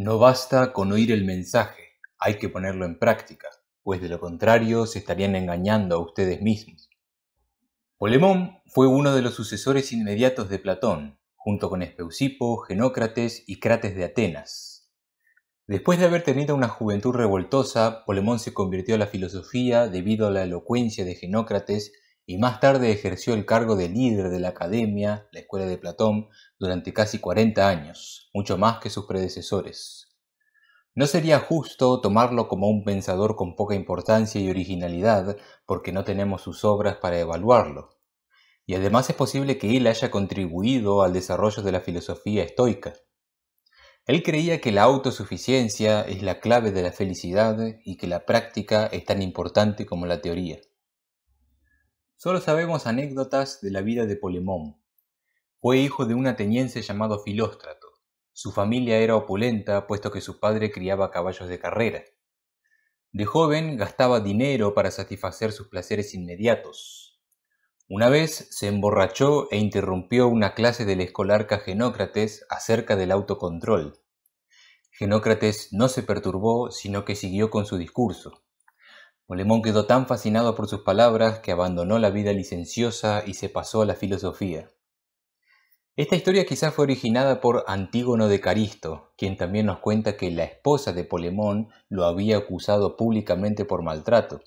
No basta con oír el mensaje, hay que ponerlo en práctica, pues de lo contrario se estarían engañando a ustedes mismos. Polemón fue uno de los sucesores inmediatos de Platón, junto con Espeusipo, Genócrates y Crates de Atenas. Después de haber tenido una juventud revoltosa, Polemón se convirtió a la filosofía debido a la elocuencia de Genócrates y más tarde ejerció el cargo de líder de la academia, la escuela de Platón, durante casi 40 años, mucho más que sus predecesores. No sería justo tomarlo como un pensador con poca importancia y originalidad porque no tenemos sus obras para evaluarlo. Y además es posible que él haya contribuido al desarrollo de la filosofía estoica. Él creía que la autosuficiencia es la clave de la felicidad y que la práctica es tan importante como la teoría. Solo sabemos anécdotas de la vida de Polemón. Fue hijo de un ateniense llamado Filóstrato. Su familia era opulenta, puesto que su padre criaba caballos de carrera. De joven gastaba dinero para satisfacer sus placeres inmediatos. Una vez se emborrachó e interrumpió una clase del escolarca Genócrates acerca del autocontrol. Genócrates no se perturbó, sino que siguió con su discurso. Polemón quedó tan fascinado por sus palabras que abandonó la vida licenciosa y se pasó a la filosofía. Esta historia quizás fue originada por Antígono de Caristo, quien también nos cuenta que la esposa de Polemón lo había acusado públicamente por maltrato.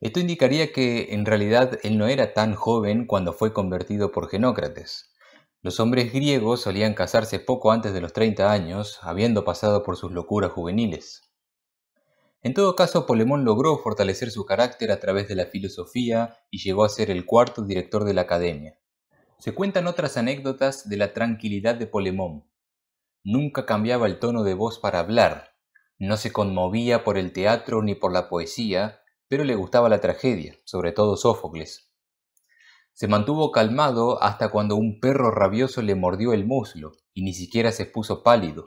Esto indicaría que en realidad él no era tan joven cuando fue convertido por Genócrates. Los hombres griegos solían casarse poco antes de los 30 años, habiendo pasado por sus locuras juveniles. En todo caso, Polemón logró fortalecer su carácter a través de la filosofía y llegó a ser el cuarto director de la academia. Se cuentan otras anécdotas de la tranquilidad de Polemón. Nunca cambiaba el tono de voz para hablar, no se conmovía por el teatro ni por la poesía, pero le gustaba la tragedia, sobre todo Sófocles. Se mantuvo calmado hasta cuando un perro rabioso le mordió el muslo, y ni siquiera se puso pálido.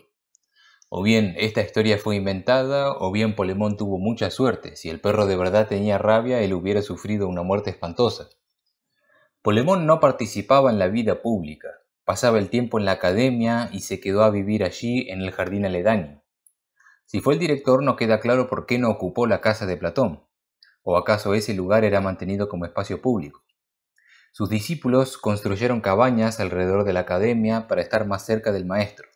O bien esta historia fue inventada, o bien Polemón tuvo mucha suerte. Si el perro de verdad tenía rabia, él hubiera sufrido una muerte espantosa. Polemón no participaba en la vida pública, pasaba el tiempo en la academia y se quedó a vivir allí en el jardín aledaño. Si fue el director no queda claro por qué no ocupó la casa de Platón, o acaso ese lugar era mantenido como espacio público. Sus discípulos construyeron cabañas alrededor de la academia para estar más cerca del maestro.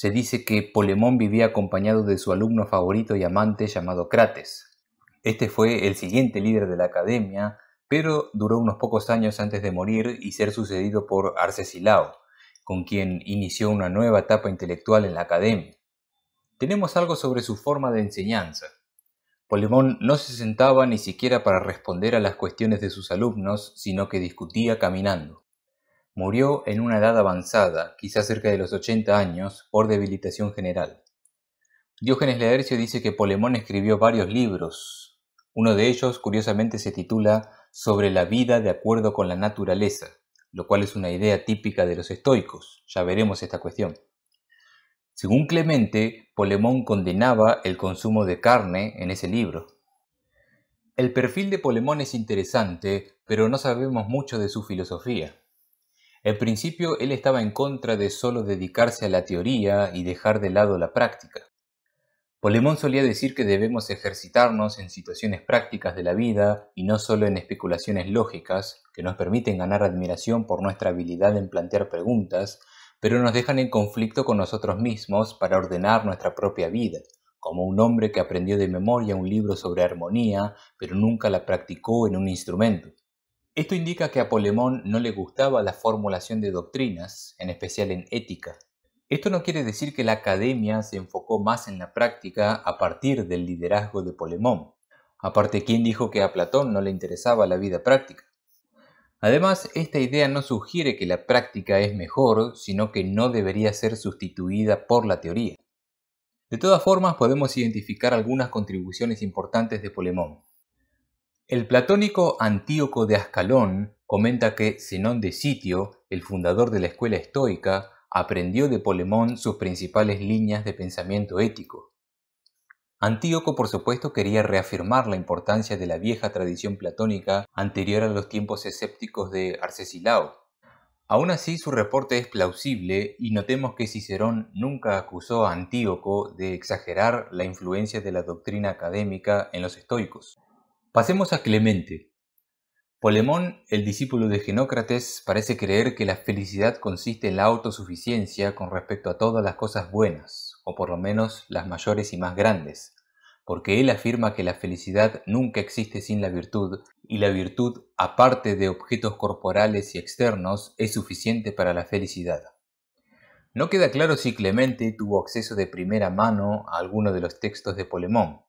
Se dice que Polemón vivía acompañado de su alumno favorito y amante llamado Crates. Este fue el siguiente líder de la academia, pero duró unos pocos años antes de morir y ser sucedido por Arcesilao, con quien inició una nueva etapa intelectual en la academia. Tenemos algo sobre su forma de enseñanza. Polemón no se sentaba ni siquiera para responder a las cuestiones de sus alumnos, sino que discutía caminando. Murió en una edad avanzada, quizás cerca de los 80 años, por debilitación general. Diógenes Laercio dice que Polemón escribió varios libros. Uno de ellos, curiosamente, se titula Sobre la vida de acuerdo con la naturaleza, lo cual es una idea típica de los estoicos. Ya veremos esta cuestión. Según Clemente, Polemón condenaba el consumo de carne en ese libro. El perfil de Polemón es interesante, pero no sabemos mucho de su filosofía. En principio, él estaba en contra de solo dedicarse a la teoría y dejar de lado la práctica. Polemón solía decir que debemos ejercitarnos en situaciones prácticas de la vida y no solo en especulaciones lógicas, que nos permiten ganar admiración por nuestra habilidad en plantear preguntas, pero nos dejan en conflicto con nosotros mismos para ordenar nuestra propia vida, como un hombre que aprendió de memoria un libro sobre armonía, pero nunca la practicó en un instrumento. Esto indica que a Polemón no le gustaba la formulación de doctrinas, en especial en ética. Esto no quiere decir que la academia se enfocó más en la práctica a partir del liderazgo de Polemón. Aparte, quien dijo que a Platón no le interesaba la vida práctica? Además, esta idea no sugiere que la práctica es mejor, sino que no debería ser sustituida por la teoría. De todas formas, podemos identificar algunas contribuciones importantes de Polemón. El platónico Antíoco de Ascalón comenta que Zenón de Sitio, el fundador de la escuela estoica, aprendió de Polemón sus principales líneas de pensamiento ético. Antíoco, por supuesto, quería reafirmar la importancia de la vieja tradición platónica anterior a los tiempos escépticos de Arcesilao. Aun así, su reporte es plausible y notemos que Cicerón nunca acusó a Antíoco de exagerar la influencia de la doctrina académica en los estoicos. Pasemos a Clemente. Polemón, el discípulo de Genócrates, parece creer que la felicidad consiste en la autosuficiencia con respecto a todas las cosas buenas, o por lo menos las mayores y más grandes, porque él afirma que la felicidad nunca existe sin la virtud, y la virtud, aparte de objetos corporales y externos, es suficiente para la felicidad. No queda claro si Clemente tuvo acceso de primera mano a alguno de los textos de Polemón,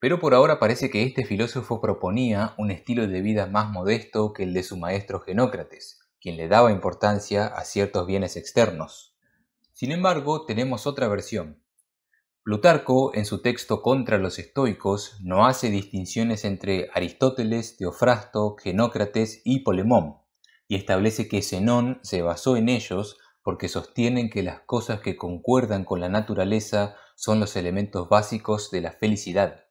pero por ahora parece que este filósofo proponía un estilo de vida más modesto que el de su maestro Genócrates, quien le daba importancia a ciertos bienes externos. Sin embargo, tenemos otra versión. Plutarco, en su texto Contra los Estoicos, no hace distinciones entre Aristóteles, Teofrasto, Genócrates y Polemón, y establece que Zenón se basó en ellos porque sostienen que las cosas que concuerdan con la naturaleza son los elementos básicos de la felicidad.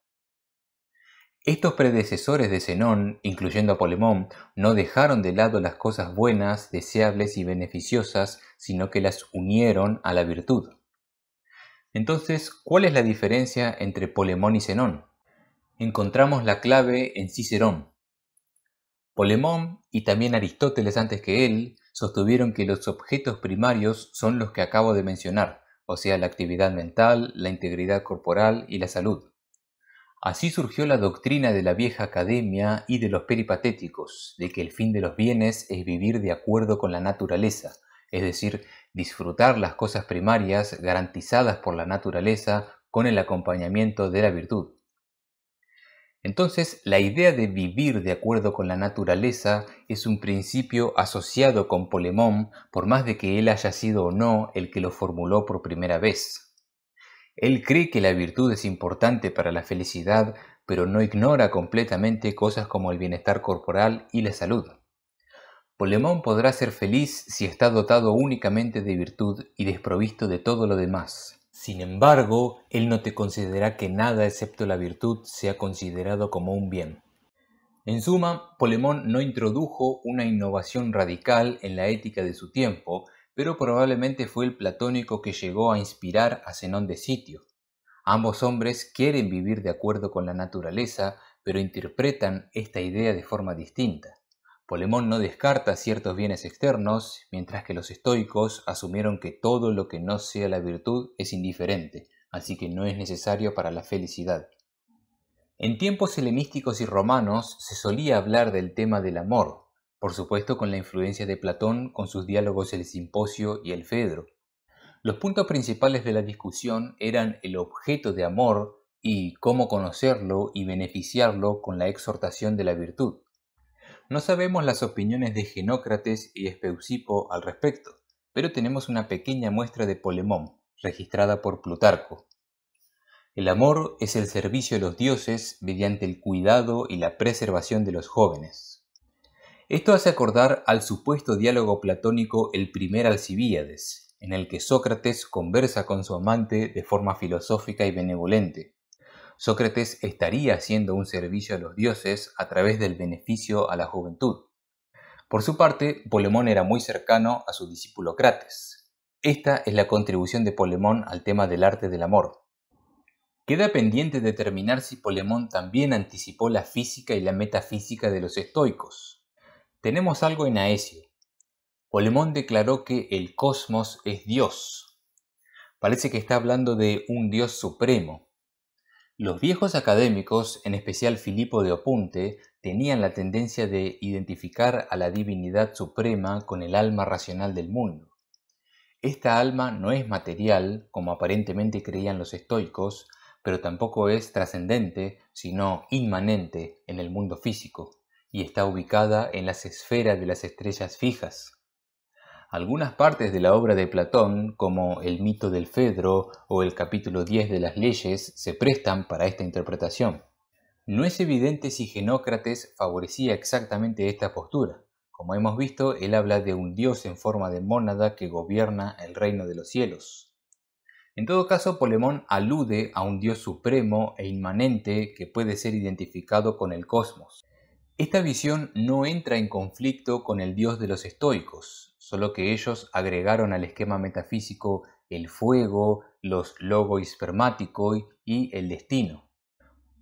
Estos predecesores de Zenón, incluyendo a Polemón, no dejaron de lado las cosas buenas, deseables y beneficiosas, sino que las unieron a la virtud. Entonces, ¿cuál es la diferencia entre Polemón y Zenón? Encontramos la clave en Cicerón. Polemón y también Aristóteles antes que él sostuvieron que los objetos primarios son los que acabo de mencionar, o sea, la actividad mental, la integridad corporal y la salud. Así surgió la doctrina de la vieja academia y de los peripatéticos, de que el fin de los bienes es vivir de acuerdo con la naturaleza, es decir, disfrutar las cosas primarias garantizadas por la naturaleza con el acompañamiento de la virtud. Entonces, la idea de vivir de acuerdo con la naturaleza es un principio asociado con Polemón, por más de que él haya sido o no el que lo formuló por primera vez. Él cree que la virtud es importante para la felicidad, pero no ignora completamente cosas como el bienestar corporal y la salud. Polemón podrá ser feliz si está dotado únicamente de virtud y desprovisto de todo lo demás. Sin embargo, él no te considera que nada excepto la virtud sea considerado como un bien. En suma, Polemón no introdujo una innovación radical en la ética de su tiempo, pero probablemente fue el platónico que llegó a inspirar a Zenón de Sitio. Ambos hombres quieren vivir de acuerdo con la naturaleza, pero interpretan esta idea de forma distinta. Polemón no descarta ciertos bienes externos, mientras que los estoicos asumieron que todo lo que no sea la virtud es indiferente, así que no es necesario para la felicidad. En tiempos helenísticos y romanos se solía hablar del tema del amor, por supuesto con la influencia de Platón con sus diálogos El Simposio y El Fedro. Los puntos principales de la discusión eran el objeto de amor y cómo conocerlo y beneficiarlo con la exhortación de la virtud. No sabemos las opiniones de Genócrates y Espeusipo al respecto, pero tenemos una pequeña muestra de Polemón, registrada por Plutarco. El amor es el servicio de los dioses mediante el cuidado y la preservación de los jóvenes. Esto hace acordar al supuesto diálogo platónico El primer Alcibíades, en el que Sócrates conversa con su amante de forma filosófica y benevolente. Sócrates estaría haciendo un servicio a los dioses a través del beneficio a la juventud. Por su parte, Polemón era muy cercano a su discípulo Crates. Esta es la contribución de Polemón al tema del arte del amor. Queda pendiente determinar si Polemón también anticipó la física y la metafísica de los estoicos tenemos algo en Aesio. Polemón declaró que el cosmos es Dios. Parece que está hablando de un Dios supremo. Los viejos académicos, en especial Filipo de Opunte, tenían la tendencia de identificar a la divinidad suprema con el alma racional del mundo. Esta alma no es material, como aparentemente creían los estoicos, pero tampoco es trascendente, sino inmanente en el mundo físico y está ubicada en las esferas de las estrellas fijas. Algunas partes de la obra de Platón, como el mito del Fedro o el capítulo 10 de las leyes, se prestan para esta interpretación. No es evidente si Genócrates favorecía exactamente esta postura. Como hemos visto, él habla de un dios en forma de mónada que gobierna el reino de los cielos. En todo caso, Polemón alude a un dios supremo e inmanente que puede ser identificado con el cosmos. Esta visión no entra en conflicto con el dios de los estoicos, solo que ellos agregaron al esquema metafísico el fuego, los logos spermáticos y el destino.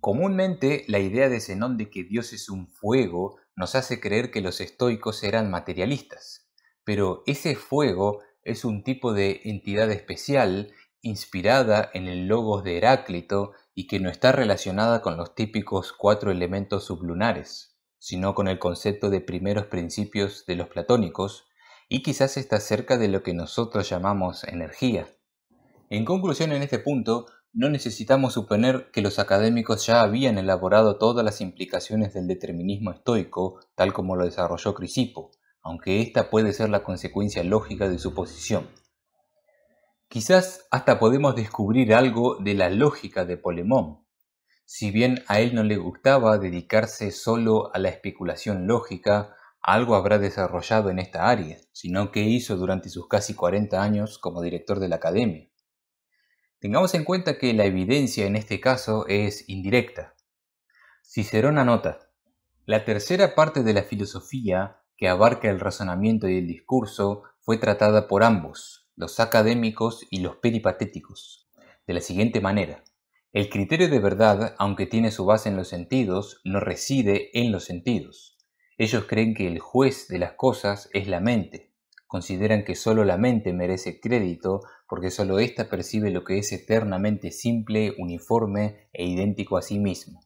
Comúnmente la idea de Zenón de que Dios es un fuego nos hace creer que los estoicos eran materialistas, pero ese fuego es un tipo de entidad especial inspirada en el logos de Heráclito y que no está relacionada con los típicos cuatro elementos sublunares sino con el concepto de primeros principios de los platónicos, y quizás está cerca de lo que nosotros llamamos energía. En conclusión, en este punto, no necesitamos suponer que los académicos ya habían elaborado todas las implicaciones del determinismo estoico, tal como lo desarrolló Crisipo, aunque esta puede ser la consecuencia lógica de su posición. Quizás hasta podemos descubrir algo de la lógica de Polemón, si bien a él no le gustaba dedicarse solo a la especulación lógica, algo habrá desarrollado en esta área, sino que hizo durante sus casi 40 años como director de la academia. Tengamos en cuenta que la evidencia en este caso es indirecta. Cicerón anota, la tercera parte de la filosofía, que abarca el razonamiento y el discurso, fue tratada por ambos, los académicos y los peripatéticos, de la siguiente manera. El criterio de verdad, aunque tiene su base en los sentidos, no reside en los sentidos. Ellos creen que el juez de las cosas es la mente. Consideran que solo la mente merece crédito porque solo ésta percibe lo que es eternamente simple, uniforme e idéntico a sí mismo.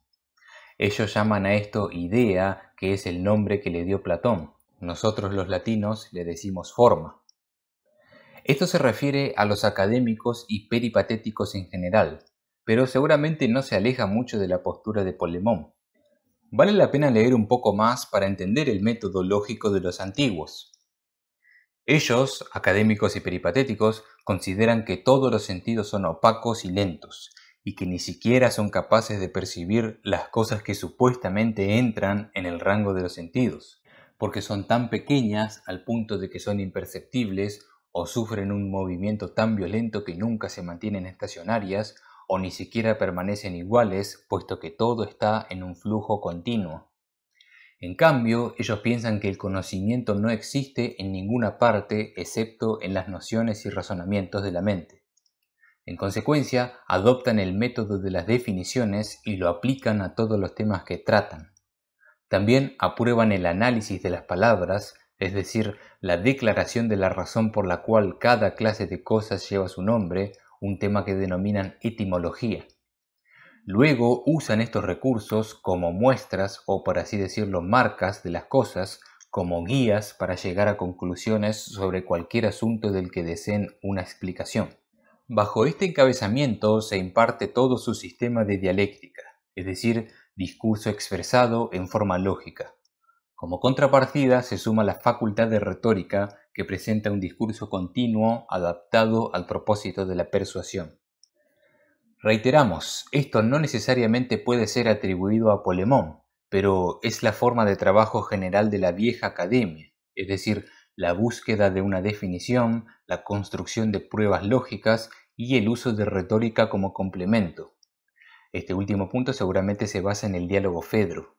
Ellos llaman a esto idea, que es el nombre que le dio Platón. Nosotros los latinos le decimos forma. Esto se refiere a los académicos y peripatéticos en general, pero seguramente no se aleja mucho de la postura de Polemón. Vale la pena leer un poco más para entender el método lógico de los antiguos. Ellos, académicos y peripatéticos, consideran que todos los sentidos son opacos y lentos, y que ni siquiera son capaces de percibir las cosas que supuestamente entran en el rango de los sentidos, porque son tan pequeñas al punto de que son imperceptibles o sufren un movimiento tan violento que nunca se mantienen estacionarias o ni siquiera permanecen iguales, puesto que todo está en un flujo continuo. En cambio, ellos piensan que el conocimiento no existe en ninguna parte excepto en las nociones y razonamientos de la mente. En consecuencia, adoptan el método de las definiciones y lo aplican a todos los temas que tratan. También aprueban el análisis de las palabras, es decir, la declaración de la razón por la cual cada clase de cosas lleva su nombre, un tema que denominan etimología. Luego usan estos recursos como muestras o por así decirlo marcas de las cosas, como guías para llegar a conclusiones sobre cualquier asunto del que deseen una explicación. Bajo este encabezamiento se imparte todo su sistema de dialéctica, es decir, discurso expresado en forma lógica. Como contrapartida se suma la facultad de retórica que presenta un discurso continuo adaptado al propósito de la persuasión. Reiteramos, esto no necesariamente puede ser atribuido a Polemón, pero es la forma de trabajo general de la vieja academia, es decir, la búsqueda de una definición, la construcción de pruebas lógicas y el uso de retórica como complemento. Este último punto seguramente se basa en el diálogo Fedro.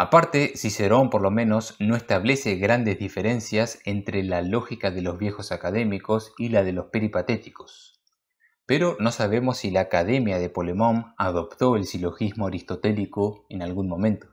Aparte, Cicerón por lo menos no establece grandes diferencias entre la lógica de los viejos académicos y la de los peripatéticos. Pero no sabemos si la Academia de Polemón adoptó el silogismo aristotélico en algún momento.